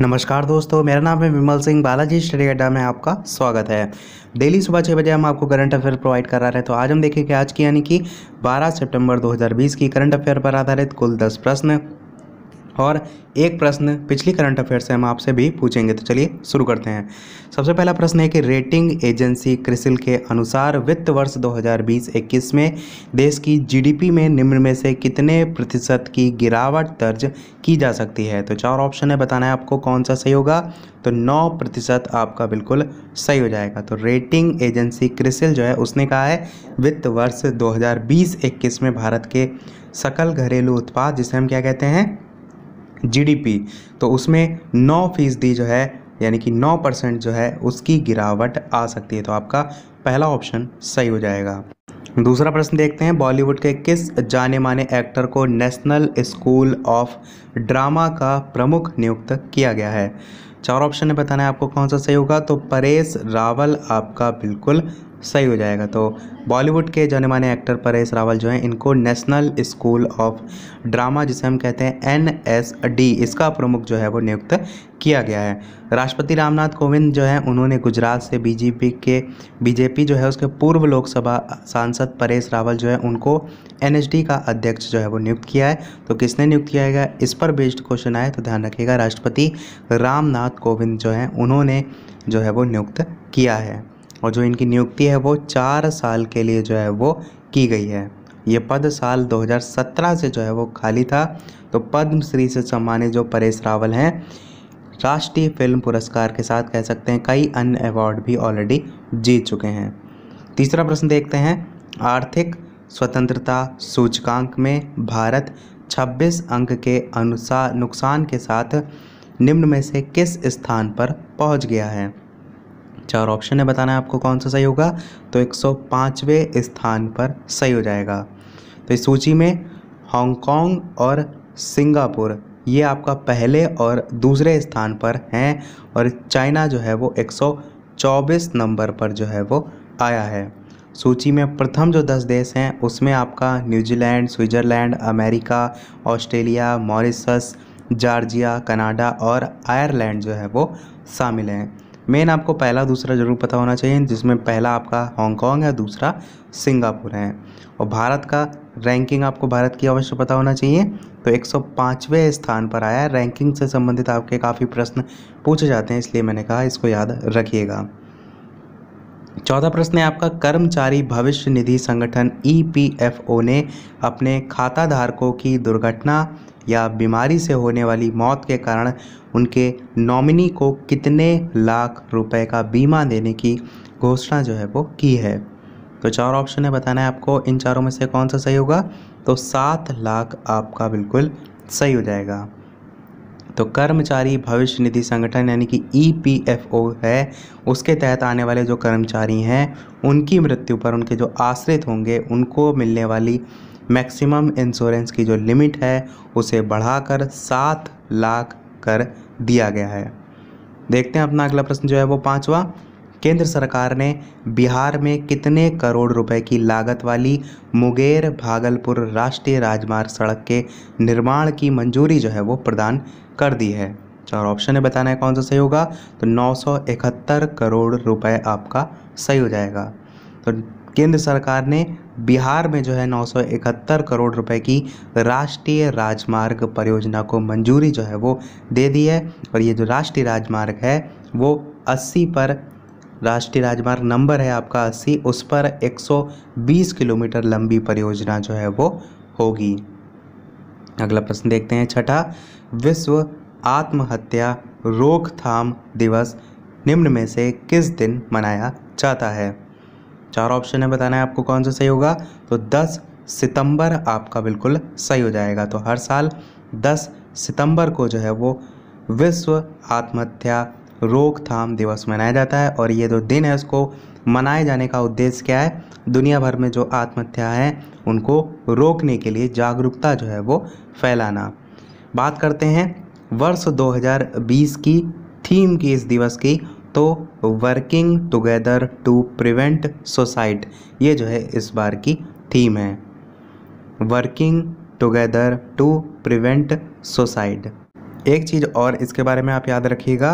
नमस्कार दोस्तों मेरा नाम है विमल सिंह बालाजी स्टडी अड्डा में आपका स्वागत है डेली सुबह छः बजे हम आपको करंट अफेयर प्रोवाइड करा रहे हैं तो आज हम देखेंगे आज की यानी कि 12 सितंबर 2020 की करंट अफेयर पर आधारित कुल 10 प्रश्न और एक प्रश्न पिछली करंट अफेयर से हम आपसे भी पूछेंगे तो चलिए शुरू करते हैं सबसे पहला प्रश्न है कि रेटिंग एजेंसी क्रिसिल के अनुसार वित्त वर्ष 2020-21 में देश की जीडीपी में निम्न में से कितने प्रतिशत की गिरावट दर्ज की जा सकती है तो चार ऑप्शन है बताना है आपको कौन सा सही होगा तो नौ प्रतिशत आपका बिल्कुल सही हो जाएगा तो रेटिंग एजेंसी क्रिसिल जो है उसने कहा है वित्त वर्ष दो हज़ार में भारत के सकल घरेलू उत्पाद जिसे हम क्या कहते हैं जीडीपी तो उसमें नौ फीसदी जो है यानी कि नौ परसेंट जो है उसकी गिरावट आ सकती है तो आपका पहला ऑप्शन सही हो जाएगा दूसरा प्रश्न देखते हैं बॉलीवुड के किस जाने माने एक्टर को नेशनल स्कूल ऑफ ड्रामा का प्रमुख नियुक्त किया गया है चार ऑप्शन में बताना है आपको कौन सा सही होगा तो परेश रावल आपका बिल्कुल सही हो जाएगा तो बॉलीवुड के जाने माने एक्टर परेश रावल जो हैं इनको नेशनल स्कूल ऑफ ड्रामा जिसे हम कहते हैं एन एस डी इसका प्रमुख जो है वो नियुक्त किया गया है राष्ट्रपति रामनाथ कोविंद जो है उन्होंने गुजरात से बीजेपी के बीजेपी जो है उसके पूर्व लोकसभा सांसद परेश रावल जो है उनको डी का अध्यक्ष जो है वो नियुक्त किया है तो किसने नियुक्त किया गया इस पर बेस्ड क्वेश्चन आए तो ध्यान रखिएगा राष्ट्रपति रामनाथ कोविंद जो हैं उन्होंने जो है वो नियुक्त किया है और जो इनकी नियुक्ति है वो चार साल के लिए जो है वो की गई है ये पद साल 2017 से जो है वो खाली था तो पद्मश्री से सम्मानित जो परेश रावल हैं राष्ट्रीय फिल्म पुरस्कार के साथ कह सकते हैं कई अन्य अवार्ड भी ऑलरेडी जीत चुके हैं तीसरा प्रश्न देखते हैं आर्थिक स्वतंत्रता सूचकांक में भारत 26 अंक के अनुसार नुकसान के साथ निम्न में से किस स्थान पर पहुंच गया है चार ऑप्शन है बताना है आपको कौन सा सही होगा तो एक सौ स्थान पर सही हो जाएगा तो इस सूची में हांगकांग और सिंगापुर ये आपका पहले और दूसरे स्थान पर हैं और चाइना जो है वो 124 नंबर पर जो है वो आया है सूची में प्रथम जो दस देश हैं उसमें आपका New Zealand Switzerland America Australia Mauritius Georgia Canada और आयरलैंड जो है वो शामिल हैं मेन आपको पहला दूसरा जरूर पता होना चाहिए जिसमें पहला आपका हांगकॉन्ग है दूसरा सिंगापुर है और भारत का रैंकिंग आपको भारत की अवश्य पता होना चाहिए तो 105वें स्थान पर आया रैंकिंग से संबंधित आपके काफ़ी प्रश्न पूछे जाते हैं इसलिए मैंने कहा इसको याद रखिएगा चौथा प्रश्न है आपका कर्मचारी भविष्य निधि संगठन ओ e ने अपने खाता धारकों की दुर्घटना या बीमारी से होने वाली मौत के कारण उनके नॉमिनी को कितने लाख रुपए का बीमा देने की घोषणा जो है वो की है तो चार ऑप्शन है बताना है आपको इन चारों में से कौन सा सही होगा तो सात लाख आपका बिल्कुल सही हो जाएगा तो कर्मचारी भविष्य निधि संगठन यानी कि ई e है उसके तहत आने वाले जो कर्मचारी हैं उनकी मृत्यु पर उनके जो आश्रित होंगे उनको मिलने वाली मैक्सिमम इंश्योरेंस की जो लिमिट है उसे बढ़ाकर सात लाख कर दिया गया है देखते हैं अपना अगला प्रश्न जो है वो पाँचवा केंद्र सरकार ने बिहार में कितने करोड़ रुपए की लागत वाली मुगेर भागलपुर राष्ट्रीय राजमार्ग सड़क के निर्माण की मंजूरी जो है वो प्रदान कर दी है चार ऑप्शन है बताना है कौन सा सही होगा तो नौ करोड़ रुपए आपका सही हो जाएगा तो केंद्र सरकार ने बिहार में जो है नौ करोड़ रुपए की राष्ट्रीय राजमार्ग परियोजना को मंजूरी जो है वो दे दी है और ये जो राष्ट्रीय राजमार्ग है वो 80 पर राष्ट्रीय राजमार्ग नंबर है आपका 80 उस पर 120 किलोमीटर लंबी परियोजना जो है वो होगी अगला प्रश्न देखते हैं छठा विश्व आत्महत्या रोकथाम दिवस निम्न में से किस दिन मनाया जाता है चार ऑप्शन है बताना है आपको कौन सा सही होगा तो 10 सितंबर आपका बिल्कुल सही हो जाएगा तो हर साल 10 सितंबर को जो है वो विश्व आत्महत्या रोकथाम दिवस मनाया जाता है और ये जो दिन है उसको मनाए जाने का उद्देश्य क्या है दुनिया भर में जो आत्महत्या है उनको रोकने के लिए जागरूकता जो है वो फैलाना बात करते हैं वर्ष 2020 की थीम की इस दिवस की तो working together to prevent suicide ये जो है इस बार की थीम है working together to prevent suicide एक चीज़ और इसके बारे में आप याद रखिएगा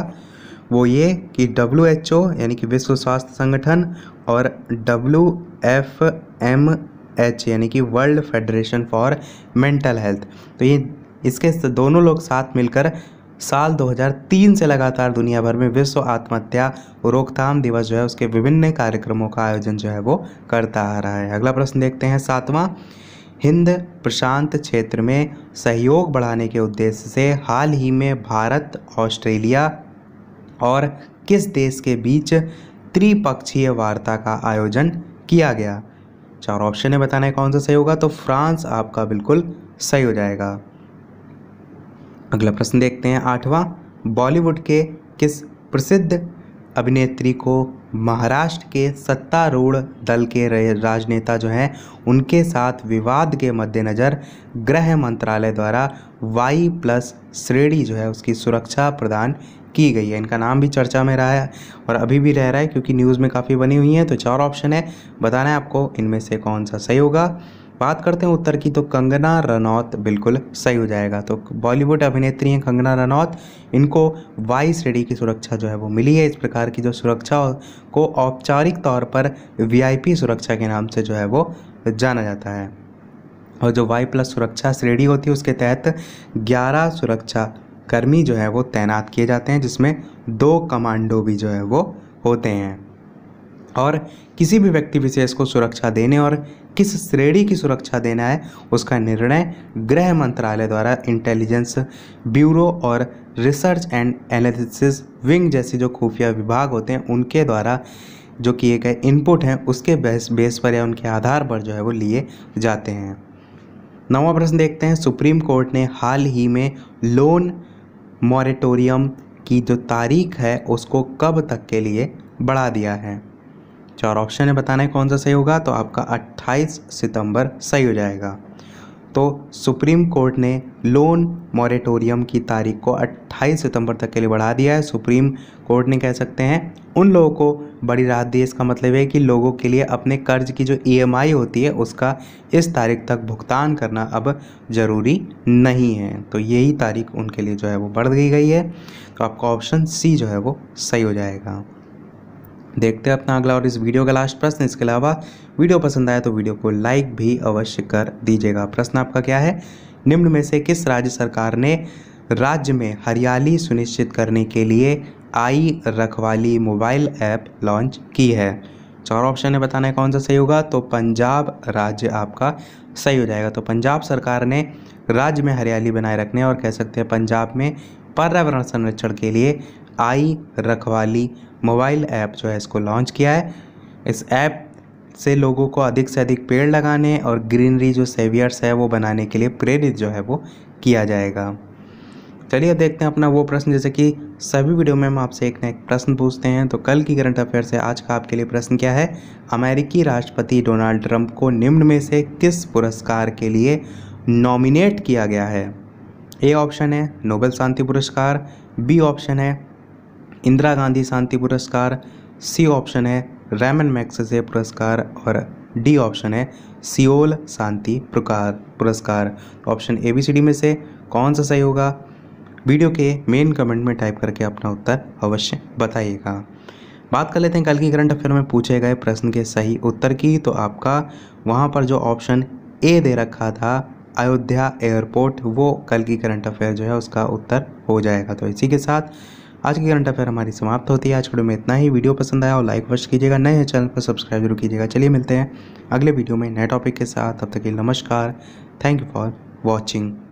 वो ये कि डब्ल्यू एच ओ यानी कि विश्व स्वास्थ्य संगठन और डब्ल्यू एफ एम एच यानी कि World Federation for Mental Health तो ये इसके दोनों लोग साथ मिलकर साल 2003 से लगातार दुनिया भर में विश्व आत्महत्या रोकथाम दिवस जो है उसके विभिन्न कार्यक्रमों का आयोजन जो है वो करता आ रहा है अगला प्रश्न देखते हैं सातवां हिंद प्रशांत क्षेत्र में सहयोग बढ़ाने के उद्देश्य से हाल ही में भारत ऑस्ट्रेलिया और किस देश के बीच त्रिपक्षीय वार्ता का आयोजन किया गया चार ऑप्शन है बताना है कौन सा सही होगा तो फ्रांस आपका बिल्कुल सही हो जाएगा अगला प्रश्न देखते हैं आठवां बॉलीवुड के किस प्रसिद्ध अभिनेत्री को महाराष्ट्र के सत्तारूढ़ दल के राजनेता जो हैं उनके साथ विवाद के मद्देनज़र गृह मंत्रालय द्वारा वाई प्लस श्रेणी जो है उसकी सुरक्षा प्रदान की गई है इनका नाम भी चर्चा में रहा है और अभी भी रह रहा है क्योंकि न्यूज़ में काफ़ी बनी हुई हैं तो चार ऑप्शन है बताना है आपको इनमें से कौन सा सही होगा बात करते हैं उत्तर की तो कंगना रनौत बिल्कुल सही हो जाएगा तो बॉलीवुड अभिनेत्री हैं कंगना रनौत इनको वाई श्रेणी की सुरक्षा जो है वो मिली है इस प्रकार की जो सुरक्षा को औपचारिक तौर पर वीआईपी सुरक्षा के नाम से जो है वो जाना जाता है और जो वाई प्लस सुरक्षा श्रेणी होती है उसके तहत ग्यारह सुरक्षा कर्मी जो है वो तैनात किए जाते हैं जिसमें दो कमांडो भी जो है वो होते हैं और किसी भी व्यक्ति विशेष को सुरक्षा देने और किस श्रेणी की सुरक्षा देना है उसका निर्णय गृह मंत्रालय द्वारा इंटेलिजेंस ब्यूरो और रिसर्च एंड एनालिसिस विंग जैसे जो खुफिया विभाग होते हैं उनके द्वारा जो किए गए इनपुट हैं उसके बेस बेस पर या उनके आधार पर जो है वो लिए जाते हैं नवा प्रश्न देखते हैं सुप्रीम कोर्ट ने हाल ही में लोन मॉरिटोरियम की जो तारीख है उसको कब तक के लिए बढ़ा दिया है चार ऑप्शन है बताना है कौन सा सही होगा तो आपका 28 सितंबर सही हो जाएगा तो सुप्रीम कोर्ट ने लोन मॉरेटोरियम की तारीख को 28 सितंबर तक के लिए बढ़ा दिया है सुप्रीम कोर्ट ने कह सकते हैं उन लोगों को बड़ी राहत दी इसका मतलब है कि लोगों के लिए अपने कर्ज की जो ईएमआई e होती है उसका इस तारीख तक भुगतान करना अब ज़रूरी नहीं है तो यही तारीख उनके लिए जो है वो बढ़ गई गई है तो आपका ऑप्शन सी जो है वो सही हो जाएगा देखते हैं अपना अगला और इस वीडियो का लास्ट प्रश्न इसके अलावा वीडियो पसंद आया तो वीडियो को लाइक भी अवश्य कर दीजिएगा प्रश्न आपका क्या है निम्न में से किस राज्य सरकार ने राज्य में हरियाली सुनिश्चित करने के लिए आई रखवाली मोबाइल ऐप लॉन्च की है चार ऑप्शन है बताना है कौन सा सही होगा तो पंजाब राज्य आपका सही हो जाएगा तो पंजाब सरकार ने राज्य में हरियाली बनाए रखने और कह सकते हैं पंजाब में पर्यावरण संरक्षण के लिए आई रखवाली मोबाइल ऐप जो है इसको लॉन्च किया है इस ऐप से लोगों को अधिक से अधिक पेड़ लगाने और ग्रीनरी जो सेवियर्स है वो बनाने के लिए प्रेरित जो है वो किया जाएगा चलिए देखते हैं अपना वो प्रश्न जैसे कि सभी वीडियो में हम आपसे एक ना एक प्रश्न पूछते हैं तो कल की करंट अफेयर से आज का आपके लिए प्रश्न क्या है अमेरिकी राष्ट्रपति डोनाल्ड ट्रंप को निम्न में से किस पुरस्कार के लिए नॉमिनेट किया गया है ए ऑप्शन है नोबेल शांति पुरस्कार बी ऑप्शन है इंदिरा गांधी शांति पुरस्कार सी ऑप्शन है रैमन मैक्सेसे पुरस्कार और डी ऑप्शन है सियोल शांति प्रकार पुरस्कार option A B C D में से कौन सा सही होगा वीडियो के मेन कमेंट में टाइप करके अपना उत्तर अवश्य बताइएगा बात कर लेते हैं कल की करंट अफेयर में पूछे गए प्रश्न के सही उत्तर की तो आपका वहाँ पर जो ऑप्शन ए दे रखा था अयोध्या एयरपोर्ट वो कल की करंट अफेयर जो है उसका उत्तर हो जाएगा तो इसी के साथ आज की करंट अफेयर हमारी समाप्त होती है आज वीडियो में इतना ही वीडियो पसंद आया और लाइक वर्ष कीजिएगा नए चैनल पर सब्सक्राइब जरूर कीजिएगा चलिए मिलते हैं अगले वीडियो में नए टॉपिक के साथ तब तक के नमस्कार थैंक यू फॉर वॉचिंग